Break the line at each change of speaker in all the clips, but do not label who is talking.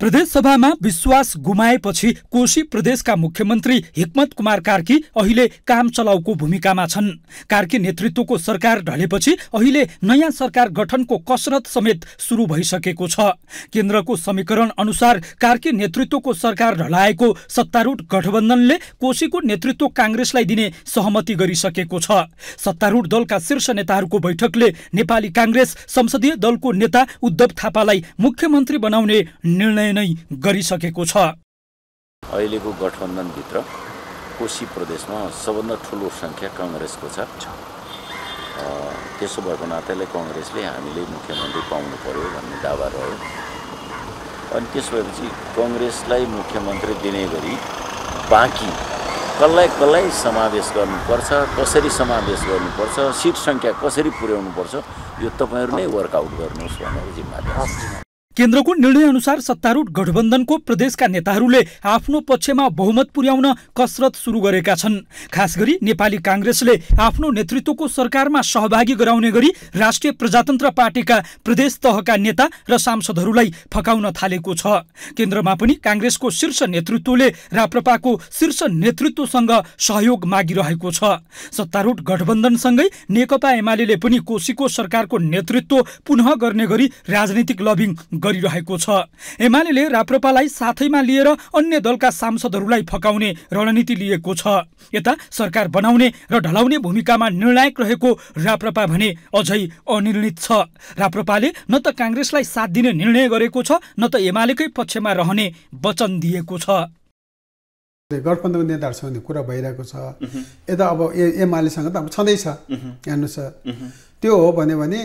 प्रदेशसभामा विश्वास गुमाएपछि कोशी प्रदेशका मुख्यमन्त्री हिक्मत कुमार कार्की अहिले काम चलाउको भूमिकामा छन् कार्की नेतृत्वको सरकार ढलेपछि अहिले नयाँ सरकार गठनको कसरत समेत सुरु भइसकेको छ केन्द्रको समीकरण अनुसार कार्की नेतृत्वको सरकार ढलाएको सत्तारूढ गठबन्धनले कोशीको नेतृत्व काङ्ग्रेसलाई दिने सहमति गरिसकेको छ सत्तारूढ दलका शीर्ष नेताहरूको बैठकले नेपाली काङ्ग्रेस संसदीय दलको नेता उद्धव थापालाई मुख्यमन्त्री बनाउने निर्णय निर्णय नै गरिसकेको छ
अहिलेको गठबन्धनभित्र कोशी प्रदेशमा सबभन्दा ठुलो सङ्ख्या कङ्ग्रेसको छ त्यसो भएको नाताले कङ्ग्रेसले हामीले मुख्यमन्त्री पाउनु पर्यो भन्ने दावा रह्यो अनि त्यस भएपछि कङ्ग्रेसलाई मुख्यमन्त्री दिने गरी बाँकी कसलाई कसलाई समावेश गर्नुपर्छ कसरी समावेश गर्नुपर्छ सिट सङ्ख्या कसरी पुर्याउनुपर्छ यो तपाईँहरू नै वर्कआउट गर्नुहोस् भनेर जिम्मा
केन्द्रको निर्णय अनुसार सत्तारूढ गठबन्धनको प्रदेशका नेताहरूले आफ्नो पक्षमा बहुमत पुर्याउन कसरत सुरु गरेका छन् खास गरी नेपाली काङ्ग्रेसले आफ्नो नेतृत्वको सरकारमा सहभागी गराउने गरी राष्ट्रिय प्रजातन्त्र पार्टीका प्रदेश तहका नेता र सांसदहरूलाई फकाउन थालेको छ केन्द्रमा पनि काङ्ग्रेसको शीर्ष नेतृत्वले राप्रपाको शीर्ष नेतृत्वसँग सहयोग मागिरहेको छ सत्तारूढ गठबन्धनसँगै नेकपा एमाले पनि कोशीको सरकारको नेतृत्व पुनः गर्ने गरी राजनीतिक लबिङ गरिरहेको छ एमाले राप्रपालाई साथैमा लिएर अन्य दलका सांसदहरूलाई फकाउने रणनीति लिएको छ यता सरकार बनाउने र ढलाउने भूमिकामा निर्णायक रहेको राप्रपा भने अझै अनिर्णित छ राप्रपाले न त काङ्ग्रेसलाई साथ दिने निर्णय गरेको छ न त एमालेकै पक्षमा रहने वचन दिएको छ
गठबन्धन नेताहरूसँग कुरा भइरहेको छ यता अब एमालेसँग त अब छँदैछ हेर्नुहोस् त्यो हो भन्यो भने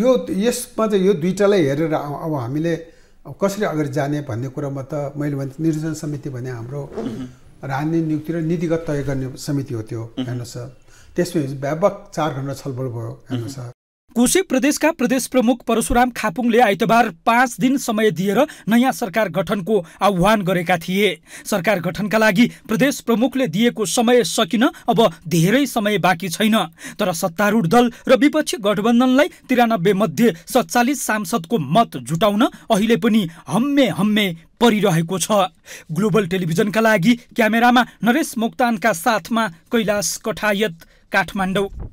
यो यसमा चाहिँ यो दुइटालाई हेरेर अब हामीले अब कसरी अगाडि जाने भन्ने कुरामा त मैले भने निर्वाचन समिति भने हाम्रो राजनीति नियुक्ति र नीतिगत
तय गर्ने समिति हो त्यो हेर्नुहोस् त्यसमा त्यसपछि व्यापक चार घन्टा छलफल भयो हेर्नुहोस् कोशी प्रदेशका प्रदेश प्रमुख परशुराम खापुङले आइतबार पाँच दिन समय दिएर नयाँ सरकार गठनको आह्वान गरेका थिए सरकार गठनका लागि प्रदेश प्रमुखले दिएको समय सकिन अब धेरै समय बाँकी छैन तर सत्तारूढ दल र विपक्षी गठबन्धनलाई तिरानब्बे मध्ये सत्तालिस सांसदको मत जुटाउन अहिले पनि हम्मे हम्मे परिरहेको छ ग्लोबल टेलिभिजनका लागि क्यामेरामा नरेश मोक्तानका साथमा कैलाश कठायत काठमाडौँ